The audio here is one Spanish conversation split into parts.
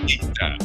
seguida.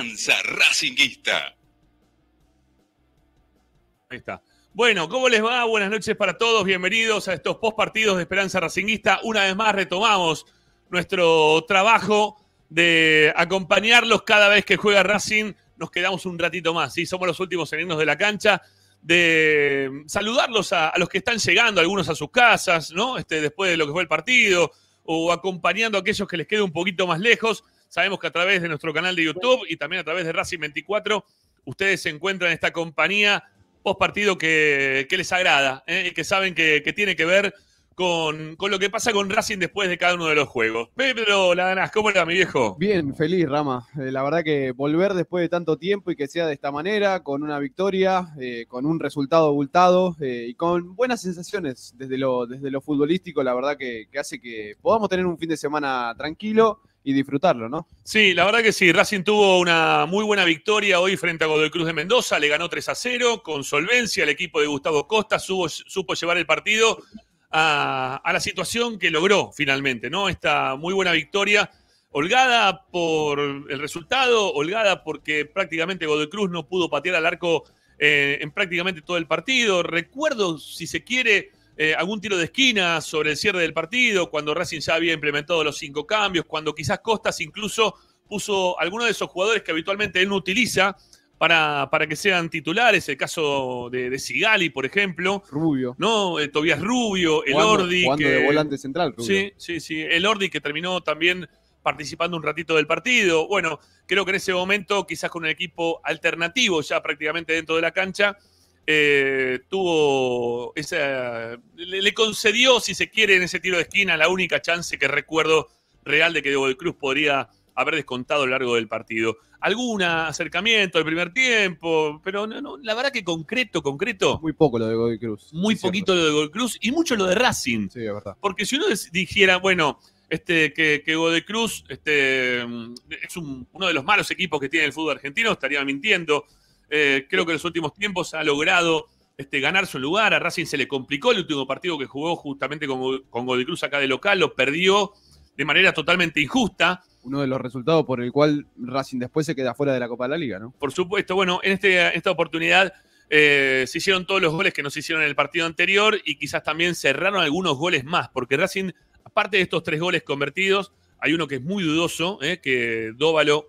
Esperanza Racinguista. Ahí está. Bueno, ¿cómo les va? Buenas noches para todos. Bienvenidos a estos postpartidos de Esperanza Racinguista. Una vez más retomamos nuestro trabajo de acompañarlos cada vez que juega Racing. Nos quedamos un ratito más, ¿sí? Somos los últimos en irnos de la cancha. De saludarlos a, los que están llegando, algunos a sus casas, ¿no? Este, después de lo que fue el partido, o acompañando a aquellos que les quede un poquito más lejos. Sabemos que a través de nuestro canal de YouTube y también a través de Racing 24, ustedes se encuentran en esta compañía post partido que, les agrada eh, y que saben que, tiene que ver con, lo que pasa con Racing después de cada uno de los juegos. Pedro Laganás, ¿cómo era mi viejo? Bien, feliz, Rama. Eh, la verdad que volver después de tanto tiempo y que sea de esta manera, con una victoria, eh, con un resultado abultado y con buenas sensaciones desde lo, desde lo futbolístico, la verdad que, que hace que podamos tener un fin de semana tranquilo y disfrutarlo, ¿no? Sí, la verdad que sí. Racing tuvo una muy buena victoria hoy frente a Godoy Cruz de Mendoza. Le ganó 3 a 0 con solvencia. El equipo de Gustavo Costa supo llevar el partido a, la situación que logró finalmente, ¿no? Esta muy buena victoria. Holgada por el resultado, holgada porque prácticamente Godoy Cruz no pudo patear al arco eh, en prácticamente todo el partido. Recuerdo, si se quiere, eh, algún tiro de esquina sobre el cierre del partido, cuando Racing ya había implementado los cinco cambios, cuando quizás Costas incluso puso algunos de esos jugadores que habitualmente él no utiliza para, para que sean titulares, el caso de, Sigali, por ejemplo. Rubio. ¿No? Eh, Tobias Rubio, el Ordi. de volante central, Sí, sí, sí. El Ordi que terminó también participando un ratito del partido. Bueno, creo que en ese momento, quizás con un equipo alternativo ya prácticamente dentro de la cancha, eh, tuvo esa, le, concedió, si se quiere, en ese tiro de esquina la única chance que recuerdo real de que Godoy Cruz podría haber descontado a lo largo del partido. Algún acercamiento al primer tiempo, pero no, la verdad que concreto, concreto. Muy poco lo de Godoy Cruz. Muy poquito lo de Godoy Cruz y mucho lo de Racing. verdad. Porque si uno dijera, bueno, este, que, que Cruz este, es uno de los malos equipos que tiene el fútbol argentino, estaría mintiendo. Eh, creo que en los últimos tiempos ha logrado este, ganar su lugar. A Racing se le complicó el último partido que jugó justamente con, con Cruz acá de local, lo perdió de manera totalmente injusta. Uno de los resultados por el cual Racing después se queda fuera de la Copa de la Liga, ¿no? Por supuesto, bueno, en este, esta oportunidad eh, se hicieron todos los goles que nos hicieron en el partido anterior y quizás también cerraron algunos goles más, porque Racing, aparte de estos tres goles convertidos, hay uno que es muy dudoso, eh, que Dóvalo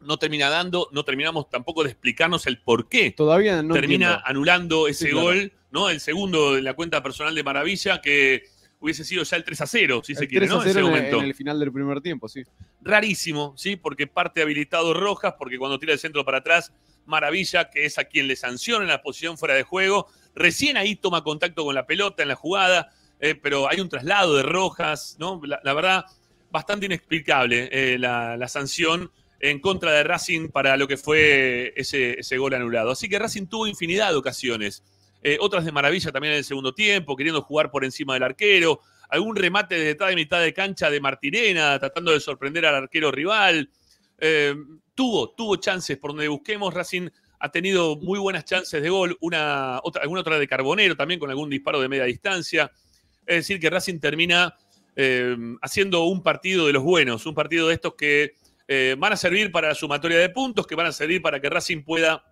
no termina dando, no terminamos tampoco de explicarnos el por qué. Todavía no. Termina anulando ese gol, ¿no? El segundo de la cuenta personal de Maravilla, que hubiese sido ya el 3 a 0, si se quiere, En el final del primer tiempo, sí. Rarísimo, ¿sí? Porque parte habilitado Rojas, porque cuando tira el centro para atrás, Maravilla, que es a quien le sanciona en la posición fuera de juego, recién ahí toma contacto con la pelota en la jugada, eh, pero hay un traslado de Rojas, ¿no? La, verdad, bastante inexplicable eh, la sanción en contra de Racing para lo que fue ese, gol anulado. Así que Racing tuvo infinidad de ocasiones. Eh, otras de maravilla también en el segundo tiempo, queriendo jugar por encima del arquero, algún remate desde detrás de mitad de cancha de Martirena, tratando de sorprender al arquero rival. Eh, tuvo, tuvo chances por donde busquemos. Racing ha tenido muy buenas chances de gol, una, otra, alguna otra de Carbonero también con algún disparo de media distancia. Es decir, que Racing termina eh, haciendo un partido de los buenos, un partido de estos que eh, van a servir para la sumatoria de puntos, que van a servir para que Racing pueda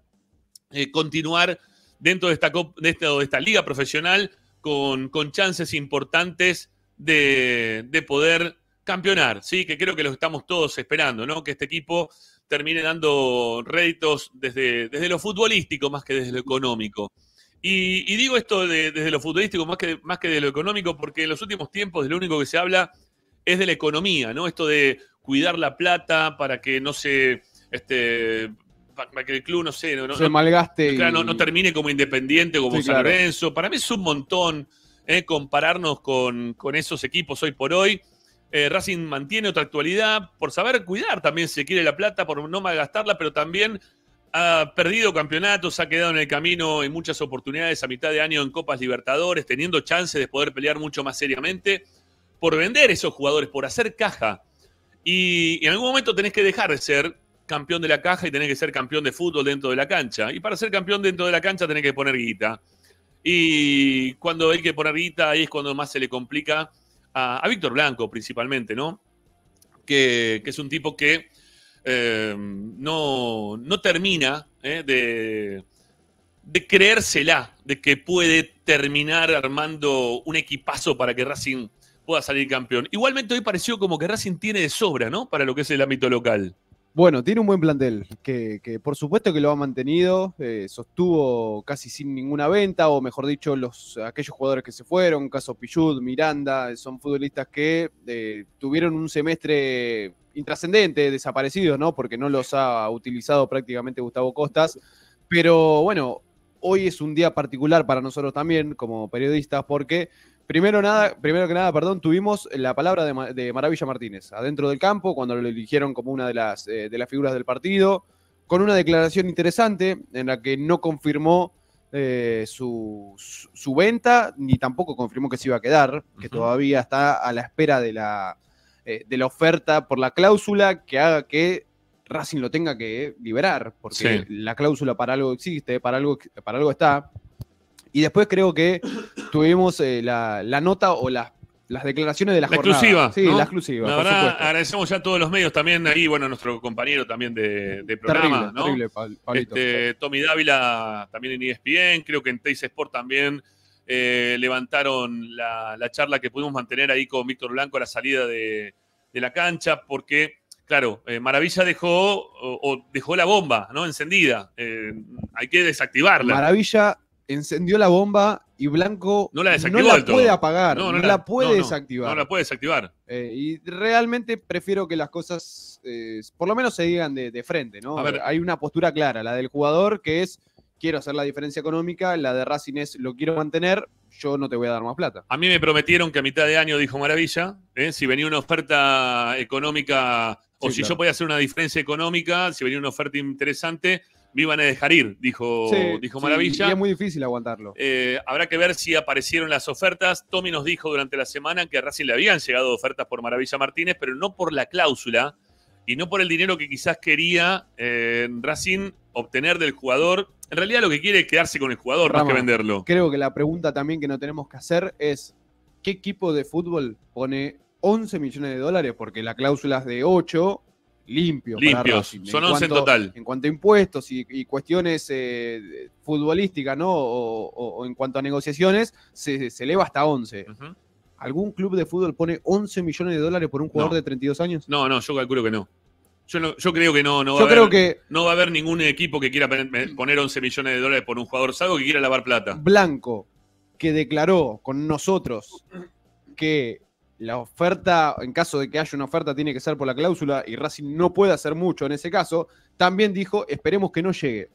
eh, continuar dentro de esta, de esta, liga profesional con, con, chances importantes de, poder campeonar, ¿sí? que creo que lo estamos todos esperando, ¿no? que este equipo termine dando réditos desde, desde lo futbolístico más que desde lo económico. Y, digo esto desde lo futbolístico más que, más que de lo económico, porque en los últimos tiempos lo único que se habla es de la economía, ¿no? Esto de cuidar la plata para que no se. Este, para que el club, no sé, no, se malgaste. no, termine como independiente, como Para mí es un montón eh, compararnos con, esos equipos hoy por hoy. Eh, Racing mantiene otra actualidad por saber cuidar también, si quiere, la plata, por no malgastarla, pero también ha perdido campeonatos, ha quedado en el camino en muchas oportunidades a mitad de año en Copas Libertadores, teniendo chances de poder pelear mucho más seriamente por vender esos jugadores, por hacer caja. Y en algún momento tenés que dejar de ser campeón de la caja y tenés que ser campeón de fútbol dentro de la cancha. Y para ser campeón dentro de la cancha tenés que poner guita. Y cuando hay que poner guita, ahí es cuando más se le complica a, Víctor Blanco principalmente, ¿no? Que, es un tipo que eh, no, termina eh, de creérsela, de que puede terminar armando un equipazo para que Racing pueda salir campeón. Igualmente hoy pareció como que Racing tiene de sobra, ¿no? Para lo que es el ámbito local. Bueno, tiene un buen plantel, que, que por supuesto que lo ha mantenido, eh, sostuvo casi sin ninguna venta, o mejor dicho, los, aquellos jugadores que se fueron, caso Pichud, Miranda, son futbolistas que eh, tuvieron un semestre intrascendente, desaparecidos, ¿no? Porque no los ha utilizado prácticamente Gustavo Costas. Pero bueno, hoy es un día particular para nosotros también, como periodistas, porque Primero, nada, primero que nada, perdón, tuvimos la palabra de, Maravilla Martínez adentro del campo, cuando lo eligieron como una de las, eh, de las figuras del partido, con una declaración interesante en la que no confirmó eh, su, su, venta, ni tampoco confirmó que se iba a quedar, que todavía está a la espera de la, eh, de la oferta por la cláusula que haga que Racing lo tenga que liberar, porque la cláusula para algo existe, para algo, para algo está. Y después creo que tuvimos eh, la, nota o las declaraciones de la, la exclusiva. Sí, la exclusiva. La verdad, agradecemos ya a todos los medios también ahí, bueno, a nuestro compañero también de, programa, ¿no? Este, Tommy Dávila también en ESPN, creo que en Teis Sport también eh, levantaron la, charla que pudimos mantener ahí con Víctor Blanco a la salida de, la cancha, porque, claro, eh, Maravilla dejó o, dejó la bomba, ¿no? Encendida. hay que desactivarla. Maravilla encendió la bomba y Blanco no la, puede apagar, no, la, puede desactivar. No la puede desactivar. Eh, y realmente prefiero que las cosas, eh, por lo menos se digan de, frente, ¿no? Hay una postura clara, la del jugador que es, quiero hacer la diferencia económica, la de Racing es, lo quiero mantener, yo no te voy a dar más plata. A mí me prometieron que a mitad de año, dijo Maravilla, ¿eh? si venía una oferta económica, o si yo podía hacer una diferencia económica, si venía una oferta interesante, me iban a dejar ir, dijo, dijo Maravilla. Sí, es muy difícil aguantarlo. Eh, habrá que ver si aparecieron las ofertas. Tommy nos dijo durante la semana que a Racing le habían llegado ofertas por Maravilla Martínez, pero no por la cláusula y no por el dinero que quizás quería eh, Racing obtener del jugador. En realidad lo que quiere es quedarse con el jugador no más que venderlo. Creo que la pregunta también que no tenemos que hacer es, ¿qué equipo de fútbol pone 11 millones de dólares? Porque la cláusula es de 8 limpios. son 11 en total. En cuanto a impuestos y, cuestiones eh, futbolísticas, ¿no? O, en cuanto a negociaciones, se, eleva hasta 11. ¿Algún club de fútbol pone 11 millones de dólares por un jugador de 32 años? No, no, yo calculo que no. Yo, creo que no, no va, a haber, no va a haber ningún equipo que quiera poner 11 millones de dólares por un jugador, salvo que quiera lavar plata. Blanco, que declaró con nosotros que la oferta, en caso de que haya una oferta, tiene que ser por la cláusula y Racing no puede hacer mucho en ese caso, también dijo, esperemos que no llegue.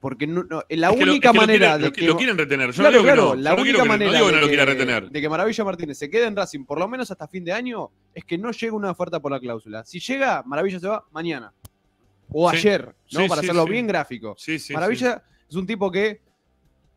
Porque no, la única manera de que... Lo quieren retener, claro, La única manera de, que, Maravilla Martínez se quede en Racing por lo menos hasta fin de año es que no llegue una oferta por la cláusula. Si llega, Maravilla se va mañana. O ayer, ¿no? Para hacerlo bien gráfico. Maravilla es un tipo que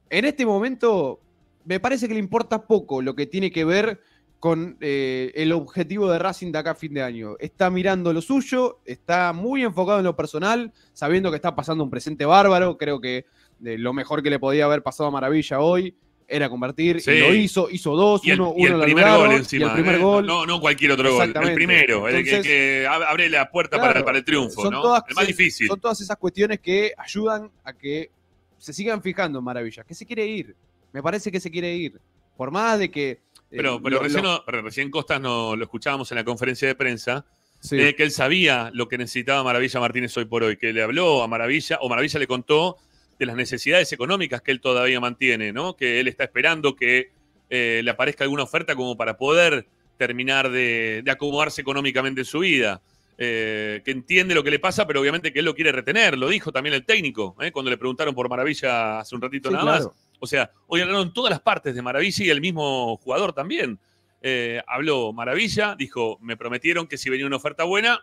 en este momento me parece que le importa poco lo que tiene que ver con eh, el objetivo de Racing de acá a fin de año. Está mirando lo suyo, está muy enfocado en lo personal, sabiendo que está pasando un presente bárbaro. Creo que eh, lo mejor que le podía haber pasado a Maravilla hoy era convertir, y lo hizo, hizo dos, uno, el el primer ¿eh? gol. No, no cualquier otro gol, el primero, el que, abre la puerta para, el triunfo, el más difícil. Son todas esas cuestiones que ayudan a que se sigan fijando en Maravilla, que se quiere ir, me parece que se quiere ir, por más de que pero, eh, recién, Costas no, lo escuchábamos en la conferencia de prensa, eh, que él sabía lo que necesitaba Maravilla Martínez hoy por hoy, que le habló a Maravilla, o Maravilla le contó de las necesidades económicas que él todavía mantiene, ¿no? Que él está esperando que eh, le aparezca alguna oferta como para poder terminar de, de acomodarse económicamente en su vida. que entiende lo que le pasa, pero obviamente que él lo quiere retener, lo dijo también el técnico, cuando le preguntaron por Maravilla hace un ratito nada más o sea, hoy hablaron todas las partes de Maravilla y el mismo jugador también. Eh, habló Maravilla, dijo, me prometieron que si venía una oferta buena,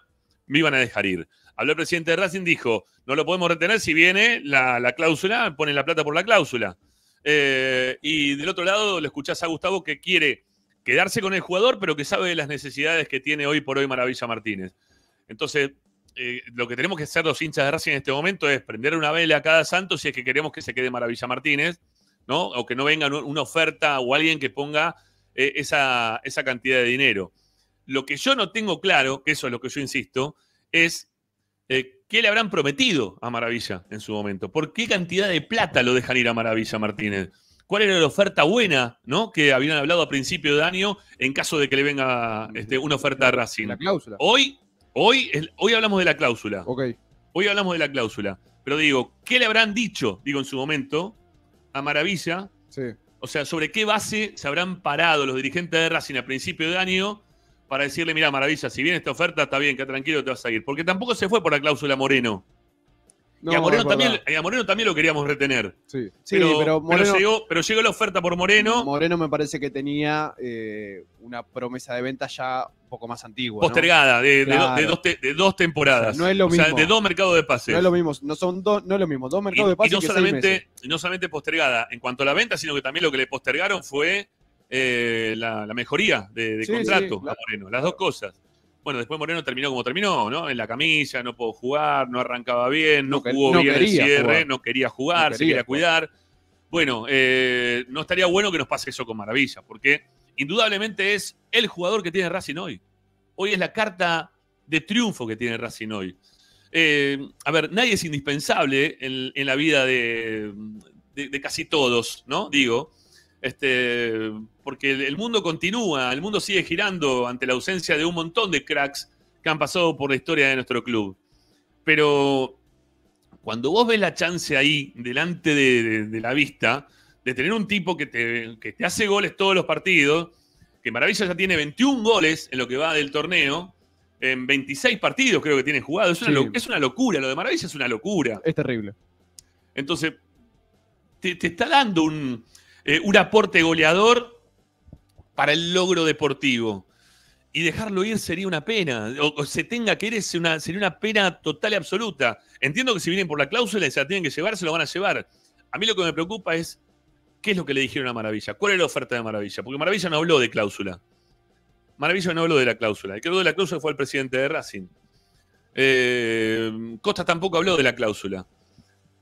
me iban a dejar ir. Habló el presidente de Racing, dijo, no lo podemos retener si viene la, cláusula, ponen la plata por la cláusula. Eh, y del otro lado le escuchás a Gustavo que quiere quedarse con el jugador, pero que sabe de las necesidades que tiene hoy por hoy Maravilla Martínez. Entonces, eh, lo que tenemos que hacer los hinchas de Racing en este momento es prender una vela a cada santo si es que queremos que se quede Maravilla Martínez o que no venga una oferta o alguien que ponga eh, esa, cantidad de dinero. Lo que yo no tengo claro, que eso es lo que yo insisto, es eh, qué le habrán prometido a Maravilla en su momento. ¿Por qué cantidad de plata lo dejan ir a Maravilla Martínez? ¿Cuál era la oferta buena, ¿no? Que habían hablado a principio de año en caso de que le venga este, una oferta a Racing. La cláusula. Hoy, hoy, hoy hablamos de la cláusula. Hoy hablamos de la cláusula. Pero digo, ¿qué le habrán dicho? Digo, en su momento, a maravilla. Sí. O sea, ¿sobre qué base se habrán parado los dirigentes de Racing a principio de año para decirle, mira, maravilla, si viene esta oferta, está bien, que tranquilo te vas a ir? Porque tampoco se fue por la cláusula Moreno y, a Moreno también, lo queríamos retener. Sí, pero, llegó, la oferta por Moreno. Moreno me parece que tenía eh, una promesa de venta ya un poco más antigua. Postergada, de, dos temporadas. no es lo mismo. de dos mercados de pases. No es lo mismo, no son dos, no es lo mismo, dos mercados de pases. Y no, solamente, postergada en cuanto a la venta, sino que también lo que le postergaron fue eh, la, mejoría de, contrato a Moreno. Las dos cosas. Bueno, después Moreno terminó como terminó, ¿no? En la camilla, no pudo jugar, no arrancaba bien, no, jugó bien el cierre, no quería jugar, se quería cuidar. Bueno, eh, no estaría bueno que nos pase eso con Maravilla, porque indudablemente es el jugador que tiene Racing hoy. Hoy es la carta de triunfo que tiene Racing hoy. Eh, a ver, nadie es indispensable en, la vida de, de, casi todos, ¿no? Digo, este, porque el mundo continúa, el mundo sigue girando ante la ausencia de un montón de cracks que han pasado por la historia de nuestro club. Pero cuando vos ves la chance ahí, delante de, la vista, de tener un tipo que te, hace goles todos los partidos, que Maravilla ya tiene 21 goles en lo que va del torneo, en 26 partidos creo que tiene jugado. Es una, es una locura, lo de Maravilla es una locura. Es terrible. Entonces, te está dando un, eh, un aporte goleador para el logro deportivo. Y dejarlo ir sería una pena, o, se tenga que ir sería una pena total y absoluta. Entiendo que si vienen por la cláusula y se la tienen que llevar, se lo van a llevar. A mí lo que me preocupa es qué es lo que le dijeron a Maravilla, cuál es la oferta de Maravilla, porque Maravilla no habló de cláusula. Maravilla no habló de la cláusula. El que habló de la cláusula fue el presidente de Racing. Eh, Costa tampoco habló de la cláusula.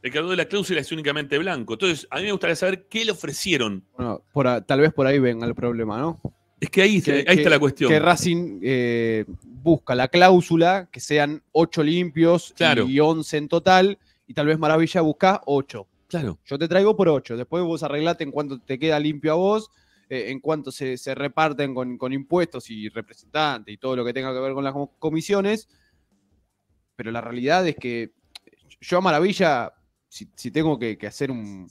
El cargo de la cláusula es únicamente blanco. Entonces, a mí me gustaría saber qué le ofrecieron. Bueno, tal vez por ahí venga el problema, ¿no? Es que ahí, está la cuestión. Que Racing eh, busca la cláusula, que sean ocho limpios y once en total, y tal vez Maravilla busca ocho. Claro. Yo te traigo por ocho, después vos arreglate en cuanto te queda limpio a vos, eh, en cuanto se, reparten con, con, impuestos y representantes y todo lo que tenga que ver con las comisiones. Pero la realidad es que yo a Maravilla si, tengo que, hacer un,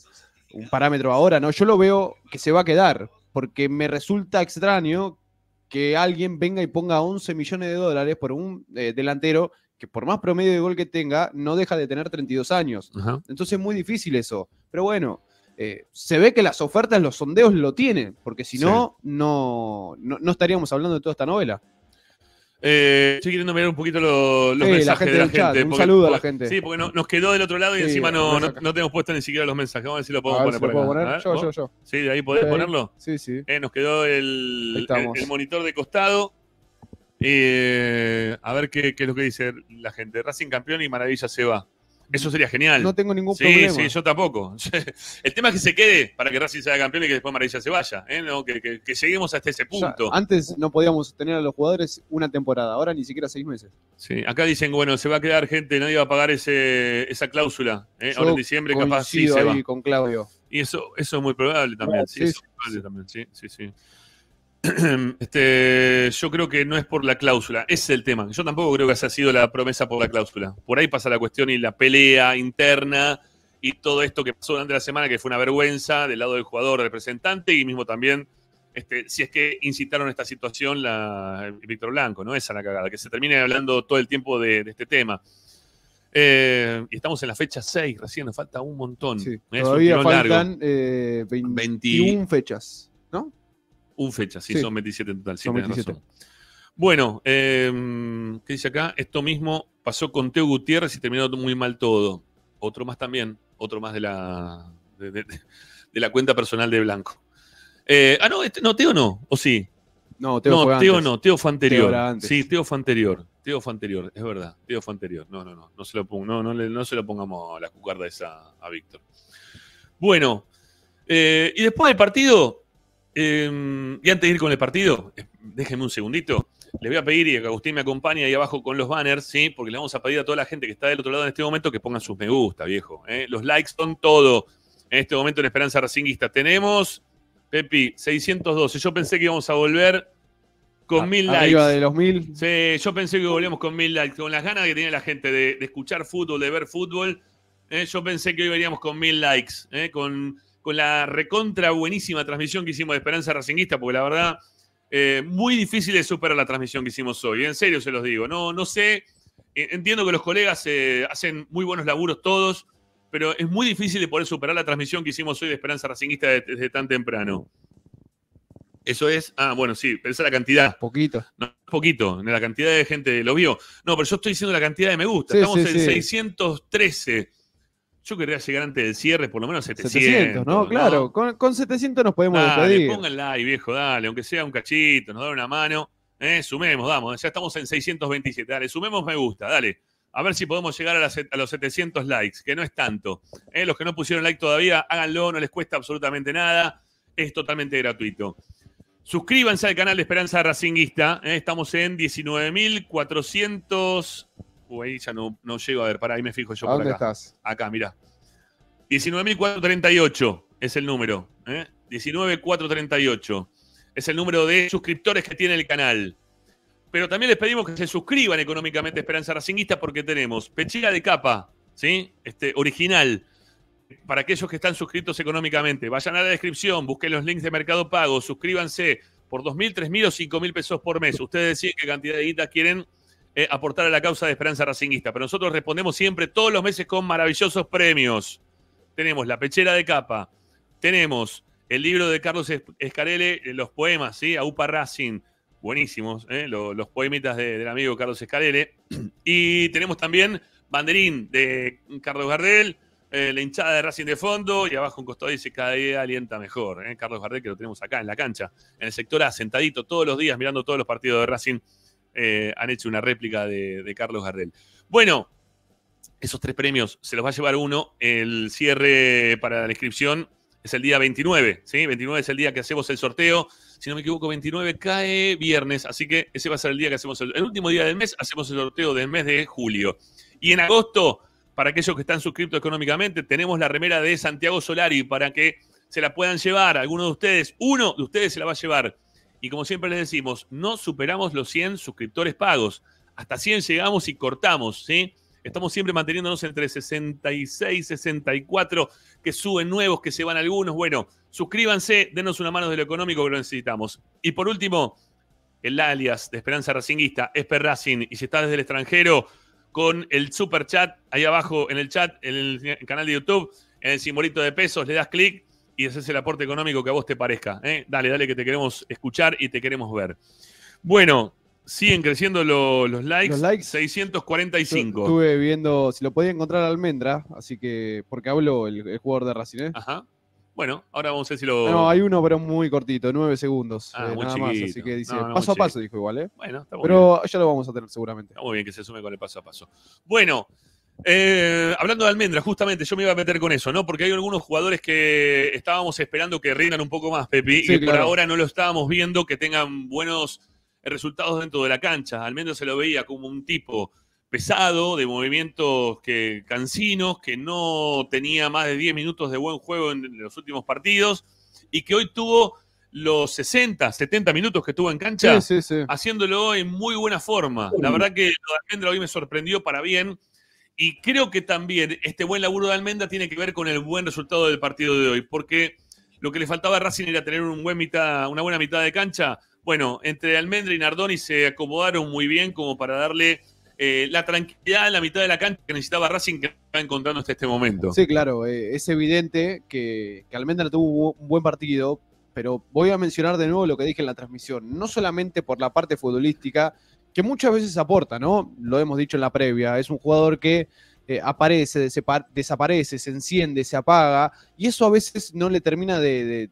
parámetro ahora, ¿no? Yo lo veo que se va a quedar, porque me resulta extraño que alguien venga y ponga 11 millones de dólares por un eh, delantero que por más promedio de gol que tenga, no deja de tener 32 años. Entonces es muy difícil eso. Pero bueno, eh, se ve que las ofertas, los sondeos lo tienen, porque si no, no, no estaríamos hablando de toda esta novela. Eh, estoy queriendo mirar un poquito los, mensajes de la gente. un saludo a la gente. Sí, porque nos quedó del otro lado y encima no, no, tenemos puesto ni siquiera los mensajes. Vamos a ver si lo podemos poner. por Yo, yo, yo. Sí, de ahí podés ponerlo. Sí, sí. Eh, nos quedó el, el, monitor de costado. Eh, a ver qué, qué es lo que dice la gente. Racing campeón y Maravilla se va. Eso sería genial. No tengo ningún problema. Sí, sí, yo tampoco. El tema es que se quede para que Racing sea campeón y que después Maravilla se vaya. ¿eh? que, que, lleguemos hasta ese punto. antes no podíamos tener a los jugadores una temporada, ahora ni siquiera seis meses. Sí, acá dicen, bueno, se va a quedar gente, nadie va a pagar ese, esa cláusula. ¿eh? Ahora en diciembre capaz sí se con Claudio. Y eso, eso es muy probable también. Ah, probable también. sí, sí, sí. Este, yo creo que no es por la cláusula, ese es el tema. Yo tampoco creo que haya sido la promesa por la cláusula. Por ahí pasa la cuestión y la pelea interna y todo esto que pasó durante la semana, que fue una vergüenza del lado del jugador, representante y mismo también, este, si es que incitaron esta situación la, Víctor Blanco, ¿no? Esa es la cagada, que se termine hablando todo el tiempo de, este tema. Eh, y estamos en la fecha 6, recién nos falta un montón. todavía faltan 21 eh, fechas. Un fecha, sí, son 27 en total, sí, Razón. Bueno, em, ¿qué dice acá? Esto mismo pasó con Teo Gutiérrez y terminó muy mal todo. Otro más también, otro más de la, de, la cuenta personal de Blanco. Eh, ah, no, este, no, Teo no, o sí. No, Teo, no, Teo no, Teo fue anterior. sí, Teo fue anterior. Teo fue anterior, es verdad. Teo fue anterior. No, no, no. No se lo, pongamos a la cucarda esa a Víctor. Bueno, eh, y después del partido, Em, y antes de ir con el partido, eh, déjenme un segundito. Le voy a pedir y que Agustín me acompañe ahí abajo con los banners, ¿sí? Porque le vamos a pedir a toda la gente que está del otro lado en este momento que pongan sus me gusta, viejo. ¿eh? Los likes son todo. En este momento en Esperanza Racinguista tenemos, Pepi, 612. Yo pensé que íbamos a volver con mil likes. Arriba de los mil. Sí, yo pensé que volvíamos con mil likes. Con las ganas que tiene la gente de, escuchar fútbol, de ver fútbol, ¿eh? yo pensé que hoy veníamos con mil likes. con con la recontra buenísima transmisión que hicimos de Esperanza Racinguista, porque la verdad, eh, muy difícil de superar la transmisión que hicimos hoy. En serio se los digo. No, no sé, eh, entiendo que los colegas eh, hacen muy buenos laburos todos, pero es muy difícil de poder superar la transmisión que hicimos hoy de Esperanza Racinguista desde, tan temprano. Eso es, ah, bueno, sí, pero la cantidad. Poquito. No, poquito, la cantidad de gente lo vio. No, pero yo estoy diciendo la cantidad de me gusta. Estamos en 613. Yo querría llegar antes del cierre, por lo menos 700. 700 ¿no? Claro, con, 700 nos podemos dale, pongan like, viejo, dale, aunque sea un cachito, nos dan una mano. Eh, sumemos, vamos, ya estamos en 627. Dale, sumemos me gusta, dale. A ver si podemos llegar a, los 700 likes, que no es tanto. Eh, los que no pusieron like todavía, háganlo, no les cuesta absolutamente nada. Es totalmente gratuito. Suscríbanse al canal de Esperanza Racinguista. Eh, estamos en 19.400 ahí ya no, no, llego a ver, para ahí me fijo yo. por acá. estás? Acá, mirá. 19.438 es el número. ¿eh? 19.438 es el número de suscriptores que tiene el canal. Pero también les pedimos que se suscriban económicamente Esperanza Racinguista porque tenemos pechera de capa, ¿sí? Este, original. Para aquellos que están suscritos económicamente, vayan a la descripción, busquen los links de Mercado Pago, suscríbanse por 2.000, 3.000 o 5.000 pesos por mes. Ustedes deciden qué cantidad de guita quieren eh, aportar a la causa de Esperanza Racinguista. Pero nosotros respondemos siempre todos los meses con maravillosos premios. Tenemos la pechera de capa, tenemos el libro de Carlos Escarele, eh, los poemas, ¿sí? Aupa Racing, buenísimos, ¿eh? los, poemitas del amigo Carlos Escarele. Y tenemos también Banderín de Carlos Gardel, la hinchada de Racing de fondo, y abajo un costado dice cada día alienta mejor. Carlos Gardel, que lo tenemos acá en la cancha, en el sector asentadito, todos los días mirando todos los partidos de Racing eh, han hecho una réplica de, Carlos Gardel. Bueno, esos tres premios se los va a llevar uno. El cierre para la inscripción es el día 29, ¿sí? 29 es el día que hacemos el sorteo. Si no me equivoco, 29 cae viernes, así que ese va a ser el día que hacemos el, el último día del mes, hacemos el sorteo del mes de julio. Y en agosto, para aquellos que están suscritos económicamente, tenemos la remera de Santiago Solari para que se la puedan llevar. Alguno de ustedes, uno de ustedes se la va a llevar. Y como siempre les decimos, no superamos los 100 suscriptores pagos. Hasta 100 llegamos y cortamos, ¿sí? Estamos siempre manteniéndonos entre 66, 64, que suben nuevos, que se van algunos. Bueno, suscríbanse, denos una mano de lo económico que lo necesitamos. Y por último, el alias de Esperanza Racinguista, Esper Racing. Y si estás desde el extranjero, con el super chat, ahí abajo en el chat, en el canal de YouTube, en el simbolito de pesos, le das clic y ese es el aporte económico que a vos te parezca. ¿eh? Dale, dale, que te queremos escuchar y te queremos ver. Bueno, siguen creciendo los, likes, los likes. 645. Estuve viendo si lo podía encontrar Almendra, así que, porque habló el, jugador de Racing. ¿eh? Ajá. Bueno, ahora vamos a ver si lo. Ah, no, hay uno, pero muy cortito, nueve segundos. Ah, eh, nada más, así que dice paso a paso, dijo igual, ¿eh? Bueno, está muy Pero ya lo vamos a tener seguramente. Está muy bien que se sume con el paso a paso. Bueno, eh, hablando de almendra, justamente yo me iba a meter con eso, ¿no? Porque hay algunos jugadores que estábamos esperando que rindan un poco más, Pepi, y por ahora no lo estábamos viendo que tengan buenos resultados dentro de la cancha. Almendra se lo veía como un tipo pesado, de movimientos que, cansinos, que no tenía más de 10 minutos de buen juego en los últimos partidos y que hoy tuvo los 60, 70 minutos que tuvo en cancha, haciéndolo en muy buena forma. La verdad que lo de Almendra hoy me sorprendió para bien y creo que también este buen laburo de Almenda tiene que ver con el buen resultado del partido de hoy, porque lo que le faltaba a Racing era tener un buen mitad, una buena mitad de cancha. Bueno, entre Almendra y Nardoni se acomodaron muy bien como para darle eh, la tranquilidad en la mitad de la cancha que necesitaba Racing que está encontrando hasta este momento. Sí, claro, eh, es evidente que, que, Almendra tuvo un buen partido, pero voy a mencionar de nuevo lo que dije en la transmisión, no solamente por la parte futbolística, que muchas veces aporta, ¿no? Lo hemos dicho en la previa, es un jugador que eh, aparece, desaparece, se enciende, se apaga, y eso a veces no le termina de,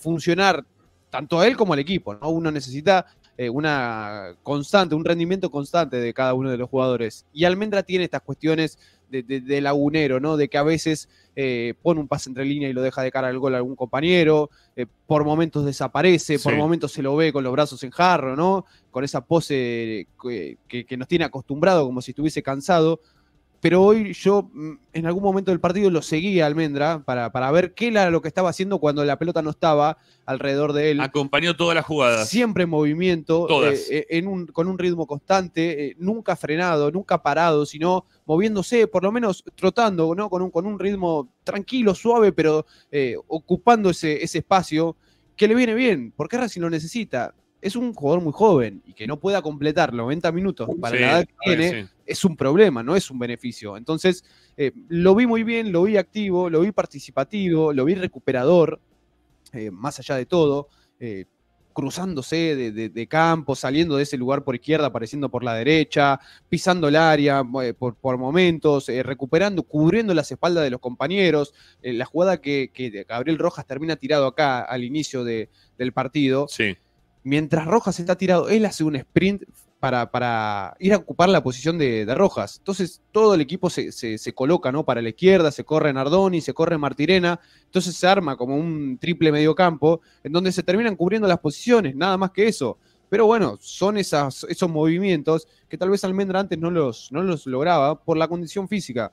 funcionar tanto a él como al equipo, ¿no? Uno necesita eh, una constante, un rendimiento constante de cada uno de los jugadores. Y Almendra tiene estas cuestiones de, lagunero, ¿no? De que a veces eh, pone un pase entre línea y lo deja de cara al gol a algún compañero, eh, por momentos desaparece, por momentos se lo ve con los brazos en jarro, ¿no? Con esa pose eh, que, que nos tiene acostumbrado como si estuviese cansado pero hoy yo mm, en algún momento del partido lo seguía a Almendra para, para, ver qué era lo que estaba haciendo cuando la pelota no estaba alrededor de él. Acompañó todas las jugadas. Siempre en movimiento, eh, eh, en un, con un ritmo constante, eh, nunca frenado, nunca parado, sino moviéndose, por lo menos trotando, ¿no? con, un, con un ritmo tranquilo, suave, pero eh, ocupando ese, espacio que le viene bien, porque Racing lo necesita. Es un jugador muy joven y que no pueda completar 90 minutos para la edad que tiene es un problema, no es un beneficio. Entonces, eh, lo vi muy bien, lo vi activo, lo vi participativo, lo vi recuperador, eh, más allá de todo, eh, cruzándose de, campo, saliendo de ese lugar por izquierda, apareciendo por la derecha, pisando el área por, momentos, recuperando, cubriendo las espaldas de los compañeros. la jugada que, Gabriel Rojas termina tirado acá al inicio del partido. Sí. Mientras Rojas está tirado, él hace un sprint para, ir a ocupar la posición de, Rojas. Entonces todo el equipo se, coloca, ¿no? Para la izquierda, se corre Nardoni, se corre Martirena, entonces se arma como un triple mediocampo, en donde se terminan cubriendo las posiciones, nada más que eso. Pero bueno, son esos movimientos que tal vez Almendra antes no los, los lograba por la condición física.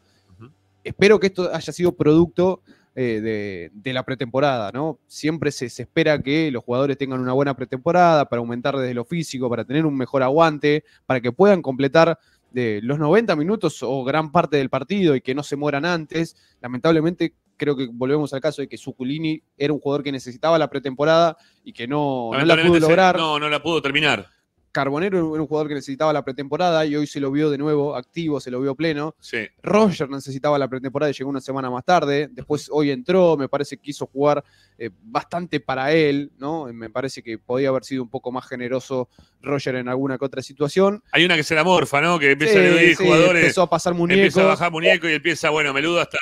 Espero que esto haya sido producto eh, de, la pretemporada, ¿no? Siempre se, espera que los jugadores tengan una buena pretemporada para aumentar desde lo físico, para tener un mejor aguante, para que puedan completar de eh, los 90 minutos o gran parte del partido y que no se mueran antes. Lamentablemente, creo que volvemos al caso de que Zuculini era un jugador que necesitaba la pretemporada y que no, no la pudo lograr. No, no la pudo terminar. Carbonero era un jugador que necesitaba la pretemporada y hoy se lo vio de nuevo activo, se lo vio pleno. Roger necesitaba la pretemporada y llegó una semana más tarde. Después hoy entró, me parece que quiso jugar eh, bastante para él, ¿no? Eh, me parece que podía haber sido un poco más generoso Roger en alguna que otra situación. Hay una que se la morfa, ¿no? Que empieza a jugadores. Empezó a pasar muñeco. Empieza a bajar muñeco y empieza, bueno, meludo hasta,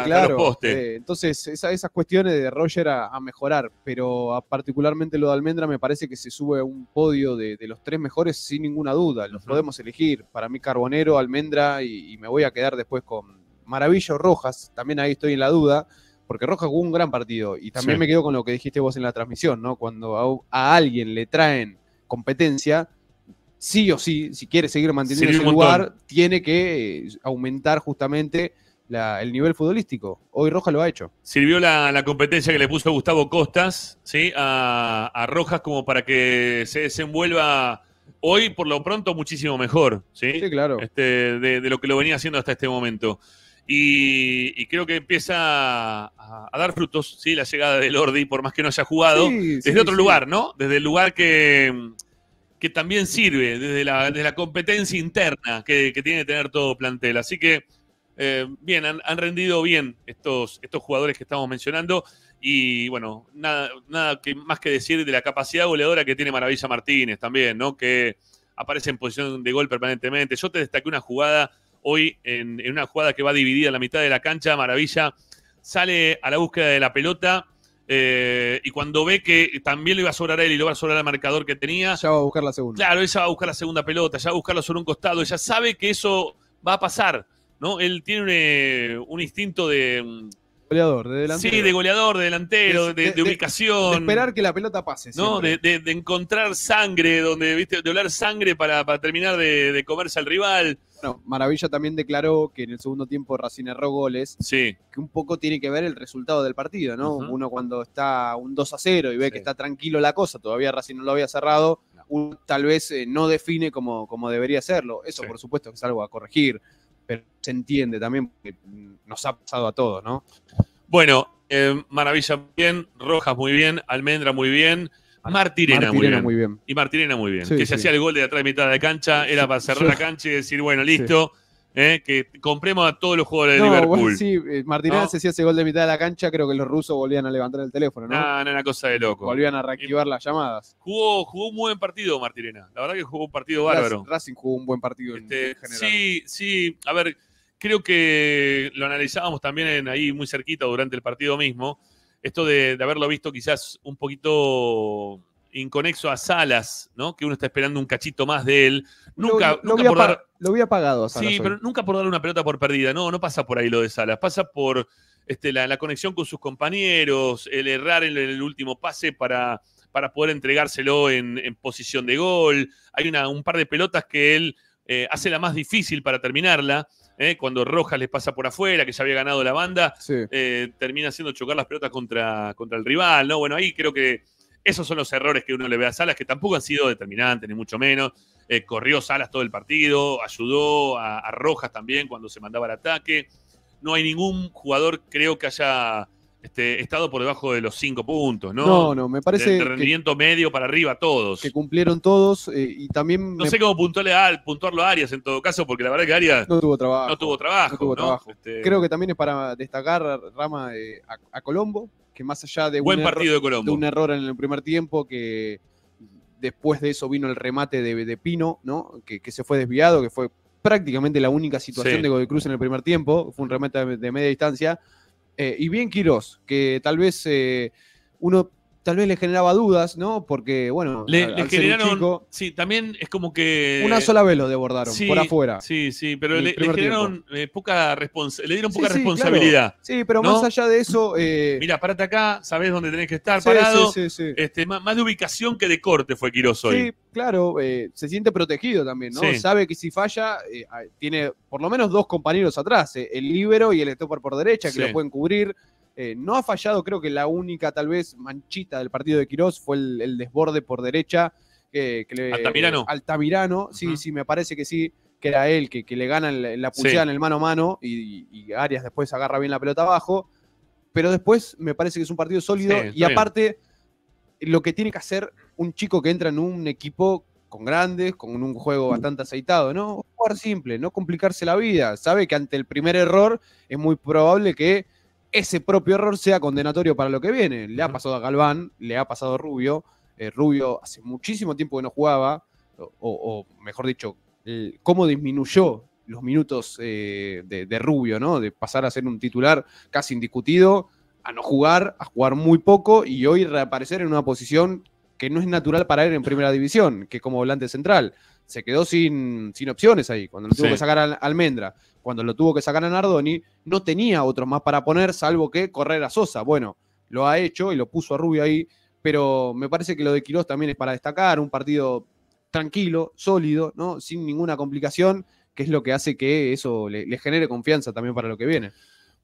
hasta los postes. Eh, entonces, esa, esas cuestiones de Roger a, mejorar, pero particularmente lo de Almendra me parece que se sube a un podio de los tres mejores sin ninguna duda, los podemos elegir. Para mí Carbonero, Almendra y, me voy a quedar después con Maravillo Rojas, también ahí estoy en la duda, porque Rojas jugó un gran partido y también me quedo con lo que dijiste vos en la transmisión, ¿no? Cuando a, alguien le traen competencia, sí o sí, si quiere seguir manteniendo ese lugar, tiene que eh, aumentar justamente el nivel futbolístico. Hoy Rojas lo ha hecho. Sirvió la, competencia que le puso Gustavo Costas ¿sí? A, Rojas como para que se desenvuelva hoy, por lo pronto, muchísimo mejor. Sí, claro. Este, de, lo que lo venía haciendo hasta este momento. Y, creo que empieza a, dar frutos, ¿sí? la llegada del Ordi, por más que no haya jugado, desde otro lugar, ¿no? Desde el lugar que, que también sirve, desde la, desde la competencia interna que, que tiene que tener todo plantel. Así que eh, bien, han, rendido bien estos, estos jugadores que estamos mencionando. Y bueno, nada, nada que, más que decir de la capacidad goleadora que tiene Maravilla Martínez también, ¿no? Que aparece en posición de gol permanentemente. Yo te destaqué una jugada hoy, en, una jugada que va dividida en la mitad de la cancha. Maravilla sale a la búsqueda de la pelota. Eh, y cuando ve que también le iba a sobrar él y lo va a sobrar al marcador que tenía. Ya va a buscar la segunda. Claro, ella va a buscar la segunda pelota, ya va a buscarlo sobre un costado. Ella sabe que eso va a pasar ¿no? Él tiene un, instinto de. Mm, goleador, de delantero. Sí, de goleador, de delantero, de, ubicación. esperar que la pelota pase. de, encontrar sangre, donde, viste, de hablar sangre para, terminar de, comerse al rival. Bueno, Maravilla también declaró que en el segundo tiempo Racine erró goles. Sí. Que un poco tiene que ver el resultado del partido, ¿no? Uno cuando está un 2 a 0 y ve que está tranquilo la cosa, todavía Racing no lo había cerrado, tal vez eh, no define como, debería hacerlo. Eso, por supuesto, es algo a corregir pero se entiende también porque nos ha pasado a todos, ¿no? Bueno, eh, Maravilla muy bien, Rojas muy bien, Almendra muy bien. Martirena, muy, bien. Y Martirena muy bien. que se hacía el gol de atrás de mitad de cancha, era para cerrar la cancha y decir, bueno, listo, ¿eh? que compremos a todos los jugadores de Liverpool. sí, eh, Martínez se hacía ese gol de mitad de la cancha, creo que los rusos volvían a levantar el teléfono, ¿no? No, no, una cosa de loco. Volvían a reactivar eh, las llamadas. Jugó, jugó un buen partido Martirena, la verdad que jugó un partido bárbaro. Racing jugó un buen partido este, Sí, sí, a ver, creo que lo analizábamos también ahí muy cerquita durante el partido mismo, esto de haberlo visto quizás un poquito inconexo a Salas, ¿no? Que uno está esperando un cachito más de él. Nunca, lo, por dar. Lo había pagado a Salas. Sí, pero nunca por dar una pelota por perdida. No, no pasa por ahí lo de Salas. Pasa por este, la, conexión con sus compañeros, el errar en el último pase para, para poder entregárselo en, posición de gol. Hay una, un par de pelotas que él eh, hace la más difícil para terminarla. ¿eh? cuando Rojas les pasa por afuera, que ya había ganado la banda, eh, termina haciendo chocar las pelotas contra, contra el rival, ¿no? Bueno, ahí creo que esos son los errores que uno le ve a Salas, que tampoco han sido determinantes, ni mucho menos. Eh, corrió Salas todo el partido, ayudó a, Rojas también cuando se mandaba el ataque. No hay ningún jugador, creo, que haya este, estado por debajo de los cinco puntos, ¿no? No, no, me parece. De, rendimiento medio para arriba todos. Que cumplieron todos eh, y también. No sé cómo puntuarle a, puntuarlo a Arias en todo caso, porque la verdad que Arias. No tuvo trabajo. No tuvo trabajo. No este, Creo que también es para destacar, Rama, eh, a Colombo, que más allá de, un, error, en el primer tiempo, que después de eso vino el remate de, Pino, ¿no? Que, se fue desviado, que fue prácticamente la única situación de Godoy Cruz en el primer tiempo, fue un remate de, media distancia. Eh, y bien Quirós, que tal vez eh, uno tal vez le generaba dudas, ¿no? Porque, bueno, le, generaron. sí, también es como que. Una sola vez lo desbordaron, por afuera. Sí, sí, pero le, eh, poca Le dieron poca responsabilidad. Sí, pero más allá de eso. Eh, Mira, parate acá, sabes dónde tenés que estar parado. Este, más, de ubicación que de corte fue Quiroz hoy. Sí, claro, eh, se siente protegido también, ¿no? Sabe que si falla, tiene por lo menos dos compañeros atrás, el libero y el stopper por derecha, que lo pueden cubrir. Eh, no ha fallado, creo que la única tal vez manchita del partido de Quirós fue el, desborde por derecha. Eh, Altamirano. sí, sí, me parece que sí, que era él, que, le gana la pulsada en el mano a mano y, Arias después agarra bien la pelota abajo. Pero después me parece que es un partido sólido y aparte lo que tiene que hacer un chico que entra en un equipo con grandes, con un juego bastante aceitado, ¿no? Jugar simple, no complicarse la vida. Sabe que ante el primer error es muy probable que ese propio error sea condenatorio para lo que viene. Le ha pasado a Galván, le ha pasado a Rubio. Eh, Rubio hace muchísimo tiempo que no jugaba, o, mejor dicho, cómo disminuyó los minutos eh, de, de, Rubio, ¿no? De pasar a ser un titular casi indiscutido, a no jugar, a jugar muy poco y hoy reaparecer en una posición que no es natural para él en primera división, que es como volante central se quedó sin, sin opciones ahí. Cuando lo tuvo que sacar a Almendra, cuando lo tuvo que sacar a Nardoni, no tenía otro más para poner, salvo que correr a Sosa. Bueno, lo ha hecho y lo puso a Rubio ahí, pero me parece que lo de Quirós también es para destacar, un partido tranquilo, sólido, ¿no? sin ninguna complicación, que es lo que hace que eso le, genere confianza también para lo que viene.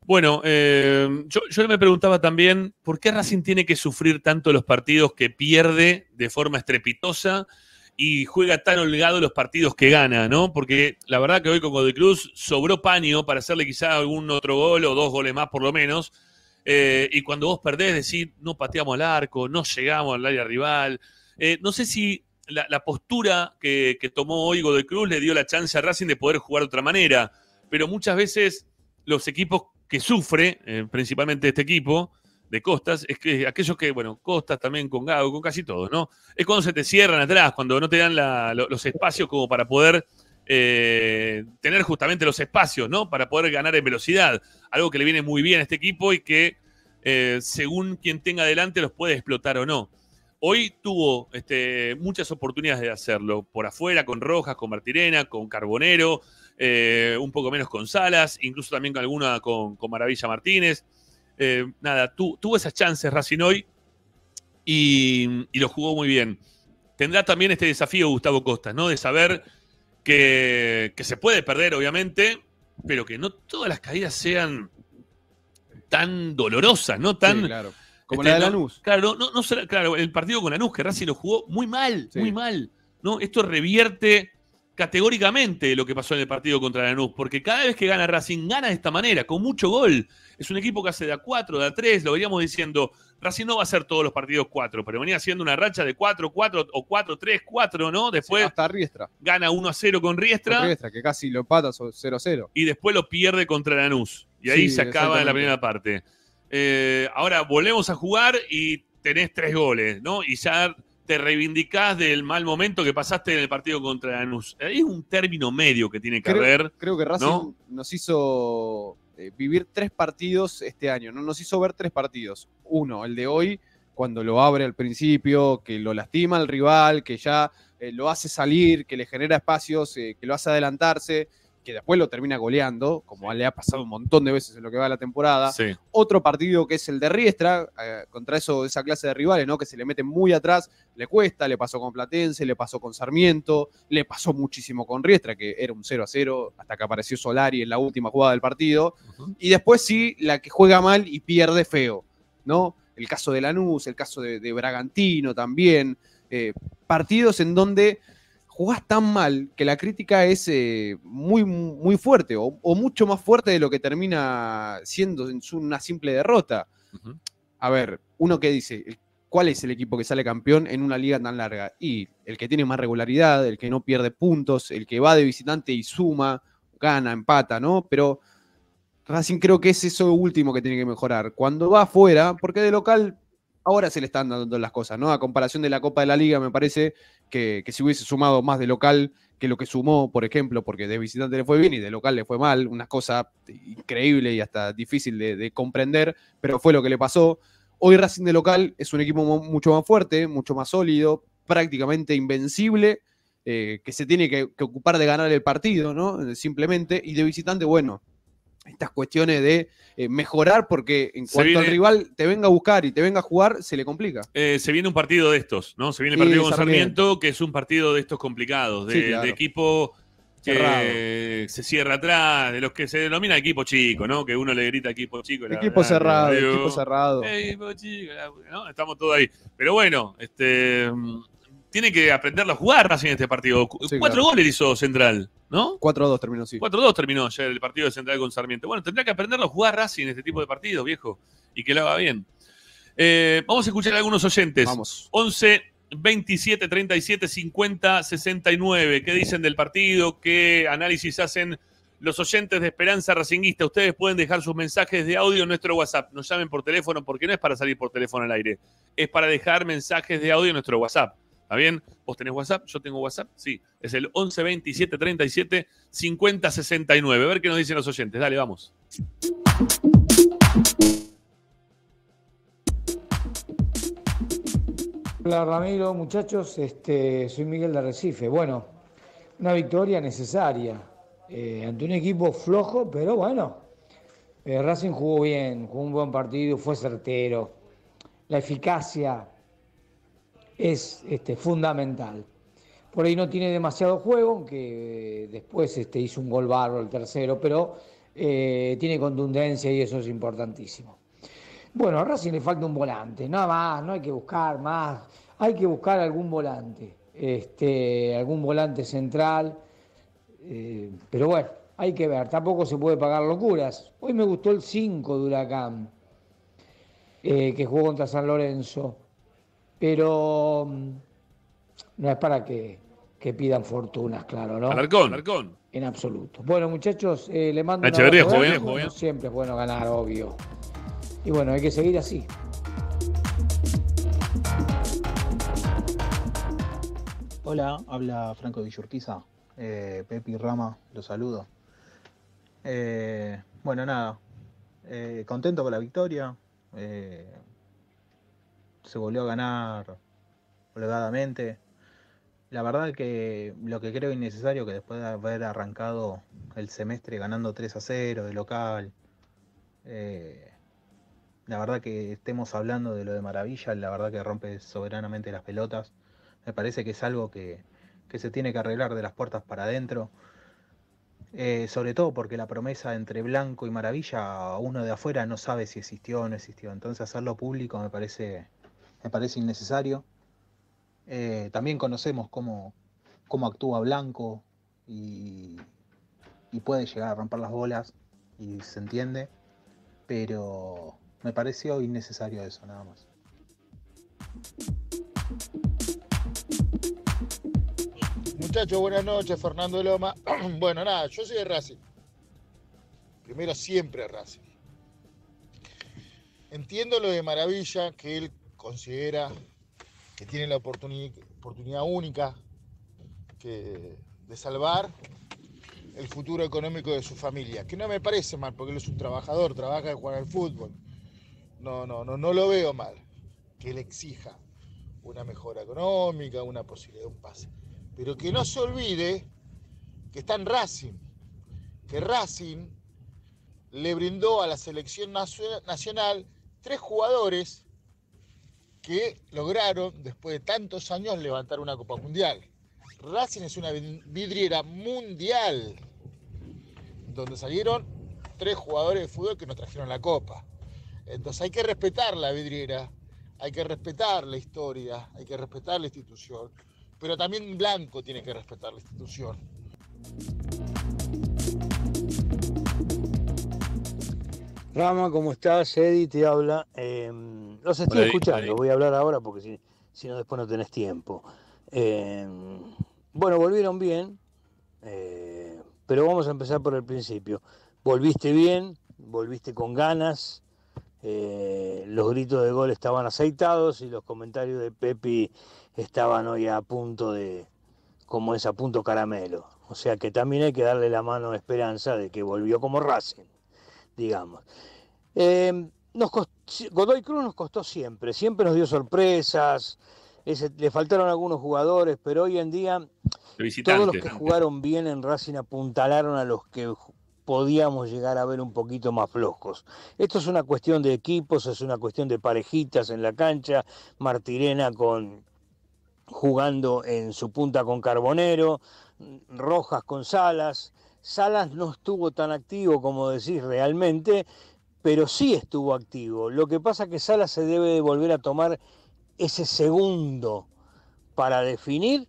Bueno, eh, yo, yo, me preguntaba también por qué Racing tiene que sufrir tanto los partidos que pierde de forma estrepitosa y juega tan holgado los partidos que gana, ¿no? Porque la verdad que hoy con Godoy Cruz sobró paño para hacerle quizá algún otro gol o dos goles más por lo menos. Eh, y cuando vos perdés, decir, no pateamos al arco, no llegamos al área rival. Eh, no sé si la, postura que, tomó hoy Godoy Cruz le dio la chance a Racing de poder jugar de otra manera, pero muchas veces los equipos que sufre, eh, principalmente este equipo, de Costas es que aquellos que, bueno, Costas también con Gago, con casi todos, ¿no? Es cuando se te cierran atrás, cuando no te dan los espacios como para poder eh, tener justamente los espacios, ¿no? Para poder ganar en velocidad. Algo que le viene muy bien a este equipo y que eh, según quien tenga adelante los puede explotar o no. Hoy tuvo este, muchas oportunidades de hacerlo, por afuera, con Rojas, con Martirena, con Carbonero, eh, un poco menos con Salas, incluso también con alguna con Maravilla Martínez. Eh, nada, tuvo esas chances Racing hoy y, lo jugó muy bien. Tendrá también este desafío Gustavo Costas, ¿no? De saber que, se puede perder, obviamente, pero que no todas las caídas sean tan dolorosas, ¿no? Tan. claro. Como este, la de Lanús. claro, claro, el partido con Lanús, que Racing lo jugó muy mal, muy mal. ¿no? Esto revierte categóricamente lo que pasó en el partido contra Lanús, porque cada vez que gana Racing, gana de esta manera, con mucho gol. Es un equipo que hace de a 4, de a 3, lo veníamos diciendo, Racing no va a hacer todos los partidos 4, pero venía haciendo una racha de 4, 4 o 4, 3, 4, ¿no? Después gana 1 a 0 con Riestra. Riestra, que casi lo pata 0 a 0. Y después lo pierde contra Lanús. Y ahí se acaba la primera parte. Eh, ahora volvemos a jugar y tenés tres goles, ¿no? Y ya te reivindicás del mal momento que pasaste en el partido contra Lanús. Eh, es un término medio que tiene que creo, haber. Creo que Racing nos hizo eh, vivir tres partidos este año, ¿no? Nos hizo ver tres partidos. Uno, el de hoy, cuando lo abre al principio, que lo lastima al rival, que ya eh, lo hace salir, que le genera espacios, que lo hace adelantarse que después lo termina goleando, como le ha pasado un montón de veces en lo que va la temporada. Otro partido que es el de Riestra, eh, contra eso, esa clase de rivales, ¿no? Que se le meten muy atrás, le cuesta, le pasó con Platense, le pasó con Sarmiento, le pasó muchísimo con Riestra, que era un 0 a 0, hasta que apareció Solari en la última jugada del partido. Y después sí, la que juega mal y pierde feo, ¿no? El caso de Lanús, el caso de, Bragantino también. Eh, partidos en donde jugás tan mal que la crítica es eh, muy, muy fuerte o, mucho más fuerte de lo que termina siendo en una simple derrota. A ver, uno que dice, ¿cuál es el equipo que sale campeón en una liga tan larga? Y el que tiene más regularidad, el que no pierde puntos, el que va de visitante y suma, gana, empata, ¿no? Pero Racing creo que es eso último que tiene que mejorar. Cuando va afuera, porque de local ahora se le están dando las cosas, ¿no? A comparación de la Copa de la Liga, me parece que, si hubiese sumado más de local que lo que sumó, por ejemplo, porque de visitante le fue bien y de local le fue mal, una cosa increíble y hasta difícil de, comprender, pero fue lo que le pasó. Hoy Racing de local es un equipo mucho más fuerte, mucho más sólido, prácticamente invencible, eh, que se tiene que, que, ocupar de ganar el partido, ¿no? Simplemente, y de visitante, bueno, estas cuestiones de eh, mejorar, porque en cuanto el rival te venga a buscar y te venga a jugar, se le complica. Eh, se viene un partido de estos, ¿no? Se viene el partido con Sarmiento, que es un partido de estos complicados, de, equipo que se cierra atrás, de los que se denomina equipo chico, ¿no? Que uno le grita equipo chico. equipo, cerrado, equipo cerrado, equipo chico, ¿no? Estamos todos ahí. Pero bueno, este mm, tiene que aprender a jugar Racing este partido. Cuatro goles hizo Central, ¿no? 4-2 terminó, sí. a dos terminó ya el partido de Central con Sarmiento. Bueno, tendrá que aprender a jugar Racing este tipo de partidos, viejo, y que lo haga bien. Eh, vamos a escuchar a algunos oyentes. Vamos. 11 27 37 50 69. ¿Qué dicen del partido? ¿Qué análisis hacen los oyentes de Esperanza Racinguista? Ustedes pueden dejar sus mensajes de audio en nuestro WhatsApp. Nos llamen por teléfono porque no es para salir por teléfono al aire. Es para dejar mensajes de audio en nuestro WhatsApp. ¿Está bien? ¿Vos tenés WhatsApp? ¿Yo tengo WhatsApp? Sí. Es el 11 27 37 50 69. A ver qué nos dicen los oyentes. Dale, vamos. Hola Ramiro, muchachos, este, soy Miguel de Recife. Bueno, una victoria necesaria eh, ante un equipo flojo, pero bueno, eh, Racing jugó bien, jugó un buen partido, fue certero. La eficacia es este, fundamental. Por ahí no tiene demasiado juego, aunque eh, después este, hizo un gol barro el tercero, pero eh, tiene contundencia y eso es importantísimo. Bueno, a Racing le falta un volante, nada más, no hay que buscar más, hay que buscar algún volante, este, algún volante central, eh, pero bueno, hay que ver, tampoco se puede pagar locuras. Hoy me gustó el 5 de Huracán, que jugó contra San Lorenzo pero mm, no es para que, pidan fortunas, claro, ¿no? Alarcón, Alarcón. En absoluto. Bueno, muchachos, eh, le mando. joven, Siempre es bueno ganar, obvio. Y bueno, hay que seguir así. Hola, habla Franco Villurquiza. Eh, Pepi Rama, los saludo. Eh, bueno, nada. Eh, contento con la victoria se volvió a ganar holgadamente. La verdad que lo que creo innecesario que después de haber arrancado el semestre ganando 3 a 0 de local, eh, la verdad que estemos hablando de lo de maravilla, la verdad que rompe soberanamente las pelotas. Me parece que es algo que, que se tiene que arreglar de las puertas para adentro. Eh, sobre todo porque la promesa entre Blanco y Maravilla, uno de afuera no sabe si existió o no existió. Entonces hacerlo público me parece me parece innecesario. Eh, también conocemos cómo, cómo actúa Blanco y, y, puede llegar a romper las bolas y se entiende, pero me pareció innecesario eso nada más. Muchachos, buenas noches, Fernando Loma. bueno, nada, yo soy de Racing. Primero siempre Racing. Entiendo lo de Maravilla que él considera que tiene la oportunidad única de salvar el futuro económico de su familia, que no me parece mal, porque él es un trabajador, trabaja de jugar al fútbol. No, no, no, no lo veo mal, que él exija una mejora económica, una posibilidad de un pase. Pero que no se olvide que está en Racing, que Racing le brindó a la selección nacional tres jugadores que lograron, después de tantos años, levantar una Copa Mundial. Racing es una vidriera mundial, donde salieron tres jugadores de fútbol que nos trajeron la Copa. Entonces hay que respetar la vidriera, hay que respetar la historia, hay que respetar la institución, pero también Blanco tiene que respetar la institución. Rama, ¿cómo estás? Eddie te habla. Em, los estoy escuchando, voy a hablar ahora porque si, no después no tenés tiempo. Em, bueno, volvieron bien, eh, pero vamos a empezar por el principio. Volviste bien, volviste con ganas, eh, los gritos de gol estaban aceitados y los comentarios de Pepi estaban hoy a punto de, como es a punto caramelo. O sea que también hay que darle la mano a Esperanza de que volvió como Racing digamos. Em, nos Godoy Cruz nos costó siempre, siempre nos dio sorpresas, le faltaron algunos jugadores, pero hoy en día todos los que jugaron bien en Racing apuntalaron a los que podíamos llegar a ver un poquito más flojos. Esto es una cuestión de equipos, es una cuestión de parejitas en la cancha, Martirena con jugando en su punta con Carbonero, Rojas con Salas, Salas no estuvo tan activo como decís realmente, pero sí estuvo activo. Lo que pasa es que Salas se debe de volver a tomar ese segundo para definir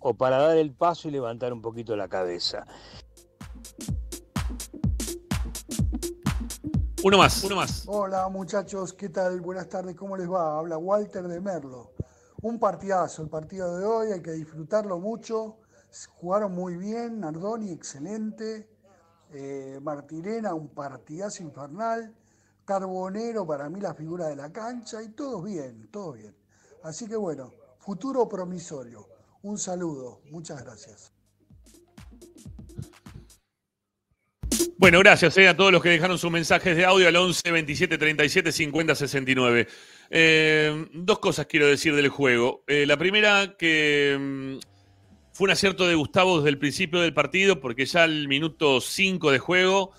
o para dar el paso y levantar un poquito la cabeza. Uno más, uno más. Hola muchachos, ¿qué tal? Buenas tardes, ¿cómo les va? Habla Walter de Merlo. Un partidazo, el partido de hoy, hay que disfrutarlo mucho. Jugaron muy bien, Nardoni excelente, eh, Martirena un partidazo infernal, Carbonero para mí la figura de la cancha y todo bien, todo bien. Así que bueno, futuro promisorio. Un saludo, muchas gracias. Bueno, gracias eh, a todos los que dejaron sus mensajes de audio al 11 27 37 50 69. dos cosas quiero decir del juego. Eh, la primera, que mm, fue un acierto de Gustavo desde el principio del partido, porque ya al minuto 5 de juego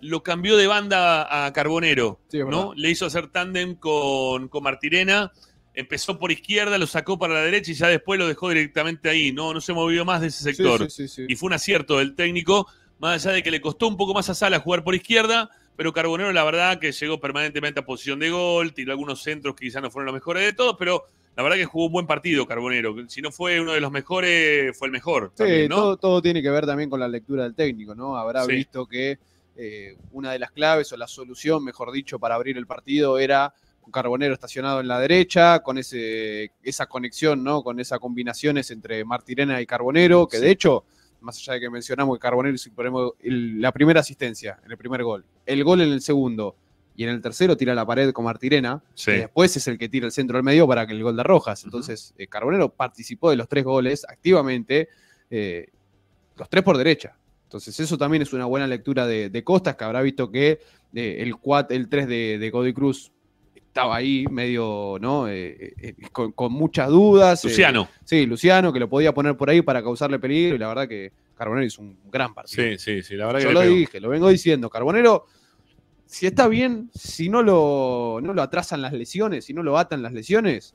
lo cambió de banda a Carbonero, ¿no? Le hizo hacer tándem con, con Martirena, empezó por izquierda, lo sacó para la derecha y ya después lo dejó directamente ahí, no, no se movió más de ese sector. y fue un acierto del técnico, más allá de que le costó un poco más a Sala jugar por izquierda, pero Carbonero la verdad que llegó permanentemente a posición de gol, tiró algunos centros que quizás no fueron los mejores de todos, pero la verdad que jugó un buen partido Carbonero. Si no fue uno de los mejores, fue el mejor. Sí, ¿no? todo, tiene que ver también con la lectura del técnico, ¿no? Habrá visto que eh, una de las claves o la solución, mejor dicho, para abrir el partido era un Carbonero estacionado en la derecha, con ese, esa conexión, ¿no? Con esas combinaciones entre Martirena y Carbonero, que de hecho más allá de que mencionamos que Carbonero la primera asistencia en el primer gol, el gol en el segundo y en el tercero tira la pared con Martirena, y después es el que tira el centro al medio para que el gol de Rojas. Entonces, eh, Carbonero participó de los tres goles activamente, eh, los tres por derecha. Entonces, eso también es una buena lectura de, Costas, que habrá visto que eh, el, el 3 de, de Cruz estaba ahí medio, ¿no? Eh, eh, eh, con, muchas dudas. Luciano. sí, Luciano, que lo podía poner por ahí para causarle peligro. Y la verdad que Carbonero es un gran partido. Sí, sí, sí, la verdad Yo lo dije, lo vengo diciendo. Carbonero, si está bien, si no lo, lo atrasan las lesiones, si no lo atan las lesiones,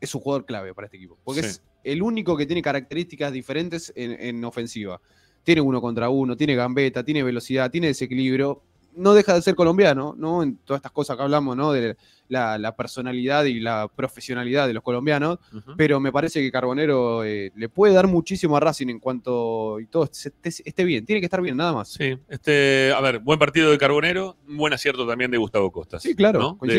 es un jugador clave para este equipo. Porque es el único que tiene características diferentes en ofensiva. Tiene uno contra uno, tiene gambeta, tiene velocidad, tiene desequilibrio no deja de ser colombiano, ¿no? En todas estas cosas que hablamos, ¿no? De la, personalidad y la profesionalidad de los colombianos, pero me parece que Carbonero eh, le puede dar muchísimo a Racing en cuanto y todo esté, bien, tiene que estar bien, nada más. Sí, este, a ver, buen partido de Carbonero, buen acierto también de Gustavo Costas. Sí, claro, en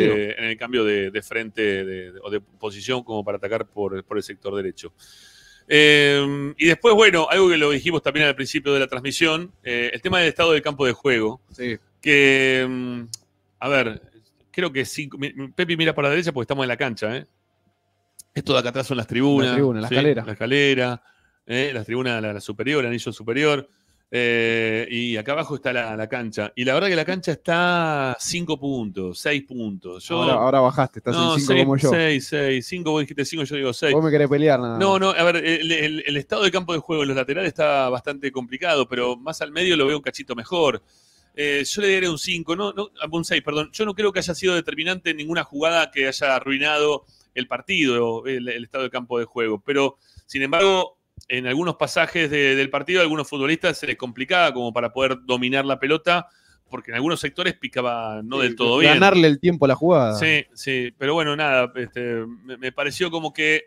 el cambio de, frente o de posición como para atacar por, el sector derecho. Eh, y después, bueno, algo que lo dijimos también al principio de la transmisión, eh, el tema del estado del campo de juego. Sí que, mm, a ver, creo que cinco, Pepi mira para la derecha porque estamos en la cancha, ¿eh? Esto de acá atrás son las tribunas. Las tribunas, la escaleras escalera. La ¿eh? las tribunas, la, superior, el anillo superior. Eh, y acá abajo está la, cancha. Y la verdad que la cancha está 5 puntos, 6 puntos. ahora, bajaste, estás en 5 como yo. 6, 6, 5, vos dijiste 5, yo digo 6. Vos me querés pelear nada. No, no, a ver, el, el, estado de campo de juego en los laterales está bastante complicado, pero más al medio lo veo un cachito mejor. Eh, yo le daré un 5, no, un 6, perdón. Yo no creo que haya sido determinante ninguna jugada que haya arruinado el partido, el, el, estado del campo de juego. Pero, sin embargo, en algunos pasajes del partido a algunos futbolistas se les complicaba como para poder dominar la pelota, porque en algunos sectores picaba no del todo bien. Ganarle el tiempo a la jugada. Sí, sí. Pero bueno, nada, este, me, pareció como que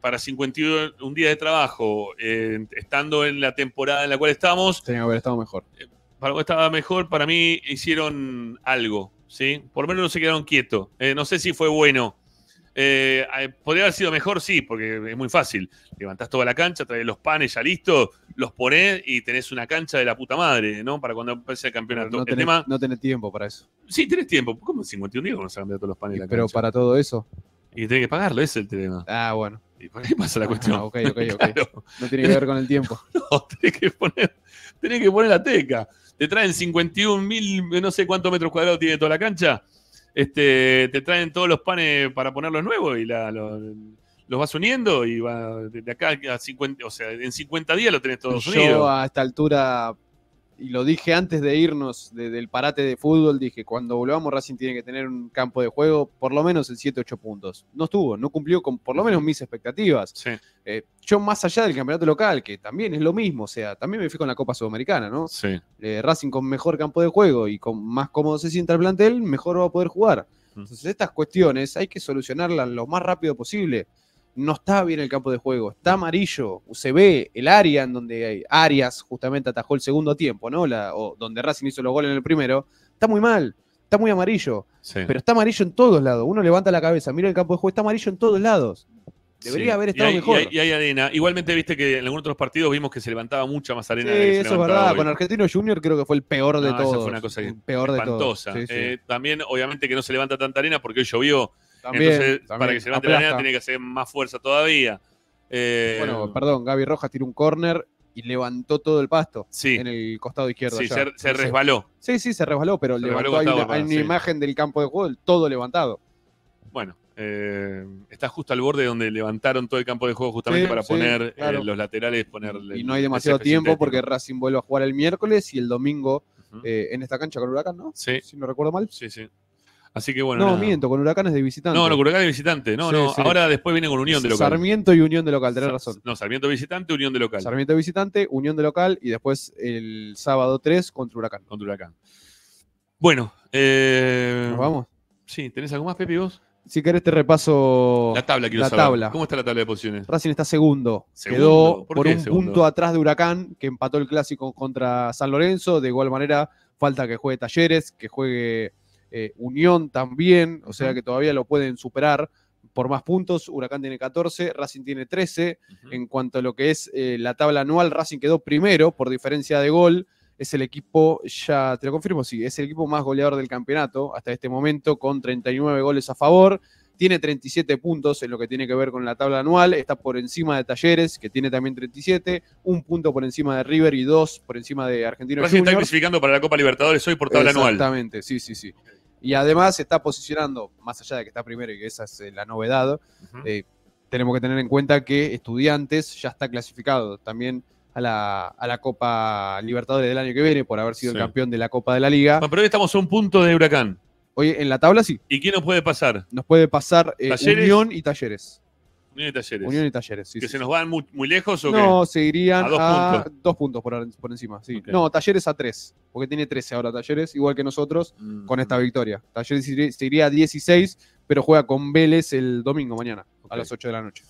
para 51 días de trabajo, eh, estando en la temporada en la cual estamos. Tenía que haber estado mejor. Eh, para estaba mejor, para mí hicieron algo, ¿sí? Por lo menos no se quedaron quietos. Eh, no sé si fue bueno. Eh, eh, podría haber sido mejor, sí, porque es muy fácil. Levantás toda la cancha, traes los panes ya listos, los pones y tenés una cancha de la puta madre, ¿no? Para cuando empiece el campeonato. No, tenés, tiempo para eso. Sí, tenés tiempo. ¿Cómo 51 días cuando se todos los panes pero para todo eso. Y tenés que pagarlo, ese es el tema. Ah, bueno. ¿Y por pasa la ah, cuestión? Ah, ok, ok, No tiene que ver con el tiempo. No, que poner, tenés que poner la teca te traen 51 mil, no sé cuántos metros cuadrados tiene toda la cancha, este, te traen todos los panes para ponerlos nuevos y la, los, vas uniendo y va de acá a 50, o sea, en 50 días lo tenés todos a esta altura y lo dije antes de irnos del parate de fútbol, dije, cuando volvamos Racing tiene que tener un campo de juego por lo menos en 7-8 puntos. No estuvo, no cumplió con por lo menos mis expectativas. Eh, yo más allá del campeonato local, que también es lo mismo, o sea, también me fui con la Copa Sudamericana, ¿no? Sí. Eh, Racing con mejor campo de juego y con más cómodo se sienta el plantel, mejor va a poder jugar. Entonces estas cuestiones hay que solucionarlas lo más rápido posible no está bien el campo de juego, está amarillo, se ve el área en donde Arias justamente atajó el segundo tiempo, ¿no? o donde Racing hizo los goles en el primero, está muy mal, está muy amarillo, pero está amarillo en todos lados, uno levanta la cabeza, mira el campo de juego, está amarillo en todos lados. Debería haber estado mejor. Y hay, arena. Igualmente, viste que en algunos otros partidos vimos que se levantaba mucha más arena. Sí, eso es verdad. Con Argentino Junior creo que fue el peor de todos. peor De eh, también, obviamente, que no se levanta tanta arena porque hoy llovió. Entonces, para que se levante la tiene que hacer más fuerza todavía. Eh, bueno, perdón, Gaby Rojas tiró un córner y levantó todo el pasto en el costado izquierdo. Sí, se, resbaló. Sí, sí, se resbaló, pero levantó, hay, una, imagen del campo de juego, todo levantado. Bueno, eh, está justo al borde donde levantaron todo el campo de juego justamente para poner eh, los laterales, Y no hay demasiado tiempo porque Racing vuelve a jugar el miércoles y el domingo en esta cancha con Huracán, ¿no? Sí. Si no recuerdo mal. Sí, sí. Así que bueno. No, miento, con Huracanes de visitante. No, no, con Huracanes de visitante. No, no, ahora después viene con Unión de local. Sarmiento y Unión de local, tenés razón. No, Sarmiento visitante, Unión de local. Sarmiento visitante, Unión de local y después el sábado 3 contra Huracán. Contra Huracán. Bueno. Eh, vamos? Sí, ¿tenés algo más, Pepe, vos? Si querés te repaso la tabla, quiero la saber. Tabla. ¿Cómo está la tabla de posiciones? Racing está segundo. Quedó por, un punto atrás de Huracán, que empató el clásico contra San Lorenzo. De igual manera, falta que juegue Talleres, que juegue eh, Unión también, o sea que todavía lo pueden superar por más puntos. Huracán tiene 14, Racing tiene 13. En cuanto a lo que es eh, la tabla anual, Racing quedó primero por diferencia de gol. Es el equipo, ya te lo confirmo, sí, es el equipo más goleador del campeonato hasta este momento, con 39 goles a favor. Tiene 37 puntos en lo que tiene que ver con la tabla anual. Está por encima de Talleres, que tiene también 37. Un punto por encima de River y dos por encima de Argentino. Racing está clasificando para la Copa Libertadores hoy por tabla anual. Exactamente, sí, sí, sí. Y además está posicionando, más allá de que está primero y que esa es eh, la novedad, eh, tenemos que tener en cuenta que Estudiantes ya está clasificado también a la, a la Copa Libertadores del año que viene por haber sido el campeón de la Copa de la Liga. Pero hoy estamos a un punto de Huracán. Oye, en la tabla sí. ¿Y qué nos puede pasar? Nos puede pasar eh, Unión y Talleres. Unión y Talleres. Unión y Talleres, ¿Que se nos van muy, lejos o qué? No, seguirían a dos puntos, dos puntos por, encima, sí. No, Talleres a tres, porque tiene 13 ahora Talleres, igual que nosotros, mm. con esta victoria. Talleres seguiría a 16, pero juega con Vélez el domingo mañana, a las 8 de la noche.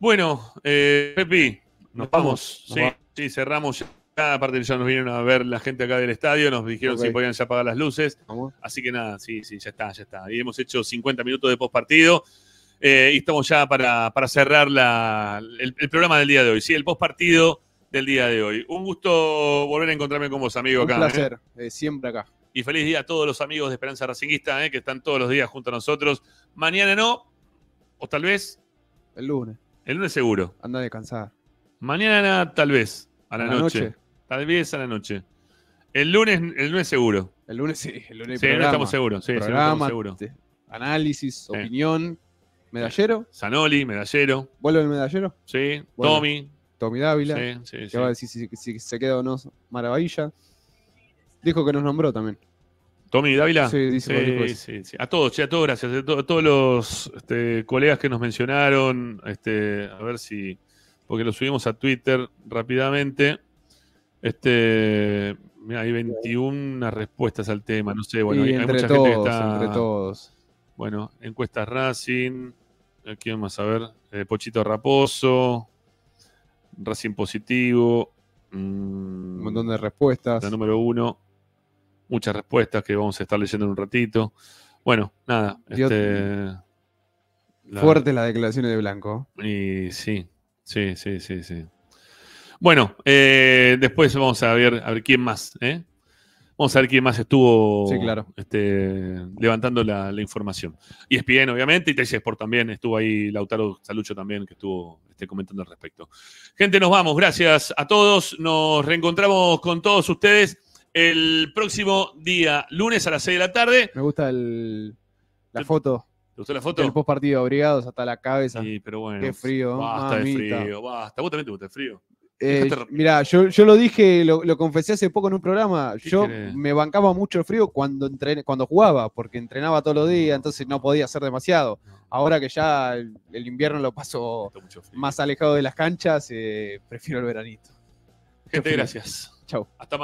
Bueno, eh, Pepi, nos, vamos. sí, cerramos ya. Aparte ya nos vinieron a ver la gente acá del estadio, nos dijeron si podían ya apagar las luces. Así que nada, sí, sí, ya está, ya está. Y hemos hecho 50 minutos de postpartido. partido eh, y estamos ya para, cerrar el, programa del día de hoy, ¿sí? el post partido del día de hoy. Un gusto volver a encontrarme con vos, amigo. Un placer, ¿eh? Eh, siempre acá. Y feliz día a todos los amigos de Esperanza Racinguista que están todos los días junto a nosotros. Mañana no, o tal vez. El lunes. El lunes seguro. Anda descansada. Mañana tal vez, a la, noche. Tal vez a la noche. El lunes, el lunes seguro. El lunes sí, el lunes. Sí, no estamos seguros. Sí, estamos seguros. Análisis, opinión, ¿Medallero? Zanoli, medallero. ¿Vuelve el medallero? Sí. Tommy. Tommy Dávila. Sí, sí, va a decir si, se queda o no Maravilla. Dijo que nos nombró también. Tommy Dávila. Sí, dice sí, A todos, che, a todos, gracias. A, todos los este, colegas que nos mencionaron. Este, a ver si. Porque lo subimos a Twitter rápidamente. Este. hay 21 respuestas al tema. No sé, bueno, hay, entre mucha todos, gente que está. Entre todos. Bueno, encuestas Racing. Aquí vamos a ver. Eh, Pochito Raposo. Racing Positivo. Mm, un montón de respuestas. La número uno. Muchas respuestas que vamos a estar leyendo en un ratito. Bueno, nada. Fuerte la, Fuerte las declaraciones de Blanco. Y sí, sí, sí, sí, sí. Bueno, eh, después vamos a ver, a ver quién más. ¿eh? Vamos a ver quién más estuvo este, levantando la, información. Y e ESPN, obviamente, y Sport también. Estuvo ahí Lautaro Salucho también, que estuvo este, comentando al respecto. Gente, nos vamos. Gracias a todos. Nos reencontramos con todos ustedes el próximo día, lunes a las 6 de la tarde. Me gusta la foto. ¿Te gustó la foto? El post partido, abrigados hasta la cabeza. Sí, pero bueno. Qué frío. Basta de frío, basta. ¿Vos también te gusta el frío? Eh, mira, yo, yo, lo dije, lo, confesé hace poco en un programa. Yo me bancaba mucho el frío cuando, cuando jugaba, porque entrenaba todos los días, entonces no podía hacer demasiado. Ahora que ya el, invierno lo paso más alejado de las canchas, eh, prefiero el veranito. Gente, gracias. Hasta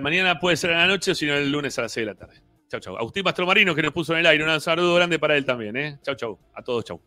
mañana puede ser en la noche o si no el lunes a las 6 de la tarde. Chau, chau. Agustín Mastromarino que nos puso en el aire. Un saludo grande para él también, ¿eh? Chau, chau. A todos, chau.